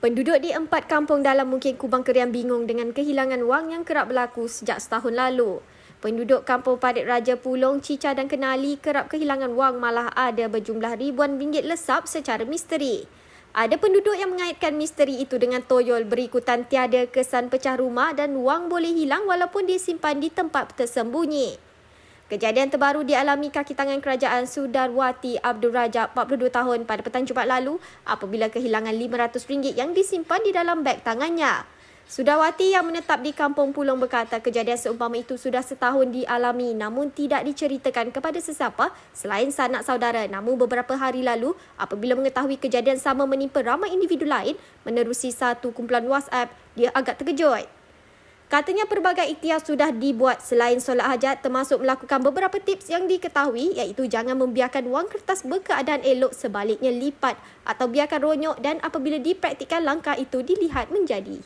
Penduduk di empat kampung dalam Mungkin Kubang kerian bingung dengan kehilangan wang yang kerap berlaku sejak setahun lalu. Penduduk kampung Padit Raja Pulong, Cica dan Kenali kerap kehilangan wang malah ada berjumlah ribuan ringgit lesap secara misteri. Ada penduduk yang mengaitkan misteri itu dengan toyol berikutan tiada kesan pecah rumah dan wang boleh hilang walaupun disimpan di tempat tersembunyi. Kejadian terbaru dialami kaki tangan kerajaan Sudarwati Abdul Rajab 42 tahun pada petang Jumaat lalu apabila kehilangan RM500 yang disimpan di dalam beg tangannya. Sudarwati yang menetap di Kampung Pulong berkata kejadian seumpama itu sudah setahun dialami namun tidak diceritakan kepada sesiapa selain sanak saudara. Namun beberapa hari lalu apabila mengetahui kejadian sama menimpa ramai individu lain menerusi satu kumpulan WhatsApp, dia agak terkejut. Katanya pelbagai ikhtiar sudah dibuat selain solat hajat termasuk melakukan beberapa tips yang diketahui iaitu jangan membiarkan wang kertas berkeadaan elok sebaliknya lipat atau biarkan ronyok dan apabila dipraktikkan langkah itu dilihat menjadi.